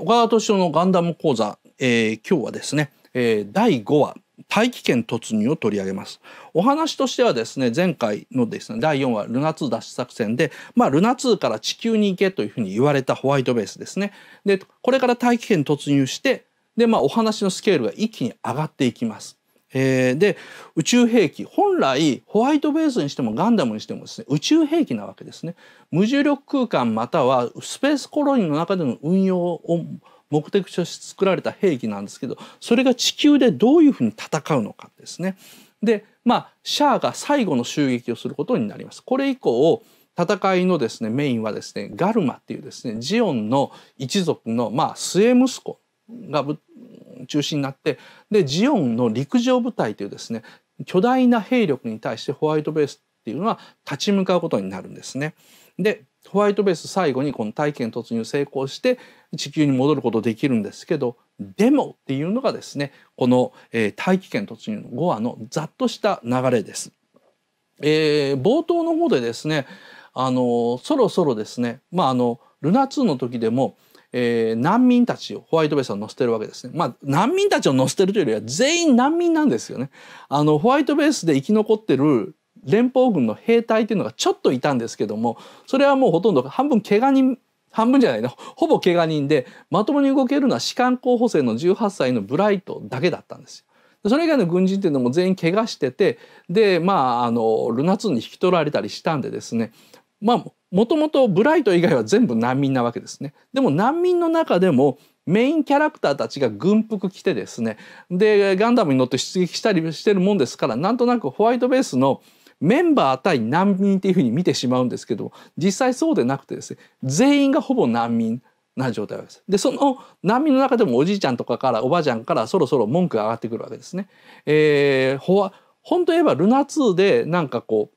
小川敏夫のガンダム講座、えー、今日はですね、えー、第5話大気圏突入を取り上げますお話としてはですね前回のですね第4話ルナ2脱出作戦で、まあ、ルナ2から地球に行けというふうに言われたホワイトベースですねでこれから大気圏突入してで、まあ、お話のスケールが一気に上がっていきますえー、で宇宙兵器本来ホワイトベースにしてもガンダムにしてもですね宇宙兵器なわけですね無重力空間またはスペースコロニーの中での運用を目的として作られた兵器なんですけどそれが地球でどういうふうに戦うのかですねでまあシャアが最後の襲撃をすることになりますこれ以降戦いのですねメインはですねガルマっていうですねジオンの一族のまあ末息子が中心になってでジオンの陸上部隊というですね巨大な兵力に対してホワイトベースっていうのは立ち向かうことになるんですね。でホワイトベース最後にこの大気圏突入成功して地球に戻ることできるんですけどでもっていうのがですねこの、え大気圏突入の5話のざっとした流れです。えー、冒頭の方でですねあのそろそろですねまああのルナ2の時でも「えー、難民たちをホワイトベースは乗せてるわけですね。まあ難民たちを乗せてるというよりは全員難民なんですよね。あのホワイトベースで生き残ってる連邦軍の兵隊というのがちょっといたんですけどもそれはもうほとんど半分怪我人半分じゃないの ほぼ怪我人でまともに動けるのは士官候補生の18歳のブライトだけだったんですよ。それ以外の軍人っていうのも全員怪我しててでまああのルナツーに引き取られたりしたんでですねまあもともとブライト以外は全部難民なわけですね。でも難民の中でもメインキャラクターたちが軍服着てですねでガンダムに乗って出撃したりしてるもんですからなんとなくホワイトベースのメンバー対難民っていうふうに見てしまうんですけど実際そうでなくてですね全員がほぼ難民な状態です。でその難民の中でもおじいちゃんとかからおばあちゃんからそろそろ文句が上がってくるわけですね。えー、ほわ本当言えばルナ2でなんかこう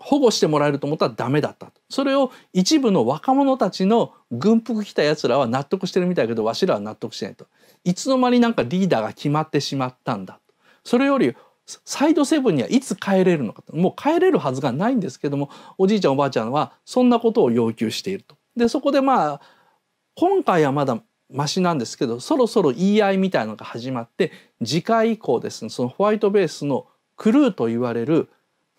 保護してもらえると思ったらダメだったそれを一部の若者たちの軍服着たやつらは納得してるみたいだけどわしらは納得しないといつの間になんかリーダーが決まってしまったんだそれよりサイドセブンにはいつ帰れるのかもう帰れるはずがないんですけどもおじいちゃんおばあちゃんはそんなことを要求していると。でそこでまあ今回はまだマシなんですけどそろそろ言い合いみたいなのが始まって次回以降ですねそのホワイトベースのクルーと言われる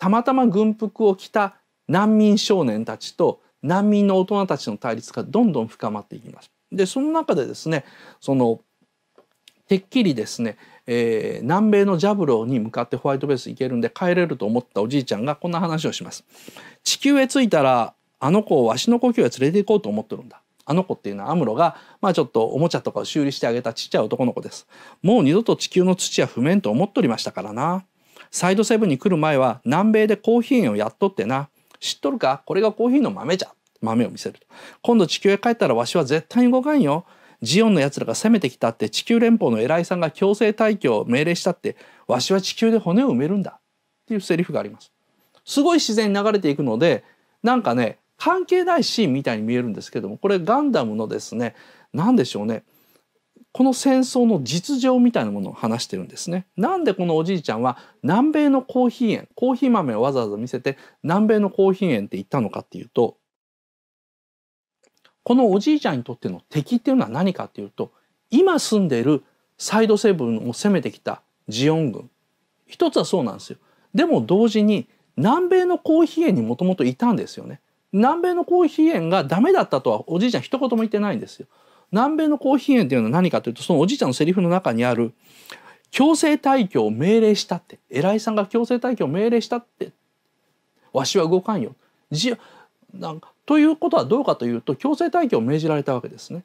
たまたま軍服を着た難民少年たちと難民の大人たちの対立がどんどん深まっていきます。でその中でですねそのてっきりですね、えー、南米のジャブローに向かってホワイトベース行けるんで帰れると思ったおじいちゃんがこんな話をします。地球へ着いたらあの子をわしの故郷へ連れて行こうと思ってるんだ。あの子っていうのはアムロが、まあちょっとおもちゃとかを修理してあげたちっちゃい男の子です。もう二度と地球の土は不面と思っとりましたからな。サイドセブンに来る前は南米でコーヒー園をやっとってな。知っとるかこれがコーヒーの豆じゃ。豆を見せると。今度地球へ帰ったらわしは絶対に動かんよ。ジオンの奴らが攻めてきたって地球連邦の偉いさんが強制退去を命令したってわしは地球で骨を埋めるんだっていうセリフがあります。すごい自然に流れていくのでなんかね関係ないシーンみたいに見えるんですけどもこれガンダムのですね何でしょうねこの戦争の実情みたいなものを話してるんですね。なんでこのおじいちゃんは南米のコーヒー園コーヒー豆をわざわざ見せて南米のコーヒー園って言ったのかっていうとこのおじいちゃんにとっての敵っていうのは何かっていうと今住んでいるサイドセブンを攻めてきたジオン軍一つはそうなんですよ。でも同時に南米のコーヒー園にもともといたんですよね。南米のコーヒー園がダメだったとはおじいちゃん一言も言ってないんですよ。南米のコーヒー園っていうのは何かというとそのおじいちゃんのセリフの中にある強制退去を命令したって偉いさんが強制退去を命令したってわしは動かんよ。じなんかということはどうかというと強制退去を命じられたわけですね。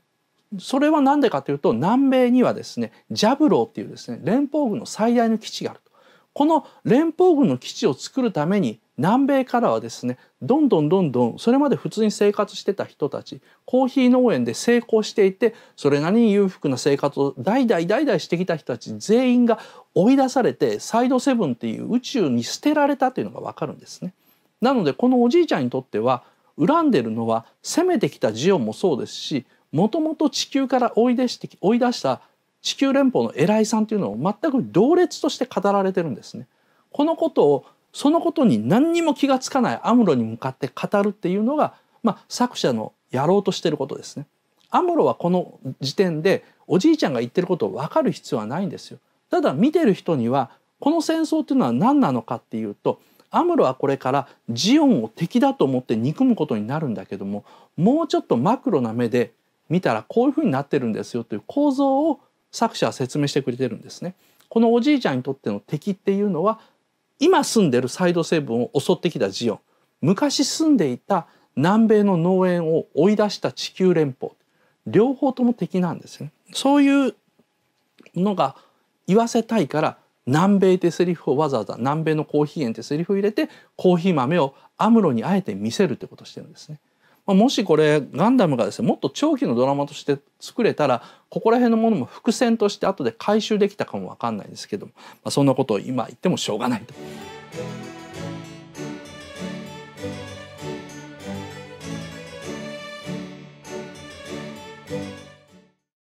それは何でかというと南米にはですねジャブローっていうですね連邦軍の最大の基地があると。この連邦軍の基地を作るために南米からはですねどんどんどんどんそれまで普通に生活してた人たちコーヒー農園で成功していてそれなりに裕福な生活を代々代々してきた人たち全員が追い出されてサイドセブンっていう宇宙に捨てられたというのが分かるんですね。なのでこのおじいちゃんにとっては恨んでるのは攻めてきたジオンもそうですしもともと地球から追い出して追い出した地球連邦の偉いさんというのを全く同列として語られてるんですね。このことをそのことに何にも気がつかないアムロに向かって語るっていうのが、まあ、作者のやろうとしてることですね。アムロはこの時点でおじいちゃんが言ってることを分かる必要はないんですよ。ただ見てる人にはこの戦争っていうのは何なのかっていうとアムロはこれからジオンを敵だと思って憎むことになるんだけどももうちょっとマクロな目で見たらこういうふうになってるんですよという構造を作者は説明してくれてるんですね。このおじいちゃんにとっての敵っていうのは今住んでるサイド成分を襲ってきたジオン昔住んでいた南米の農園を追い出した地球連邦両方とも敵なんですねそういうのが言わせたいから南米ってセリフをわざわざ南米のコーヒー園ってセリフを入れてコーヒー豆をアムロにあえて見せるってことしてるんですねまあ、もしこれガンダムがですねもっと長期のドラマとして作れたらここら辺のものも伏線として後で回収できたかも分かんないですけども、まあ、そんなことを今言ってもしょうがないと。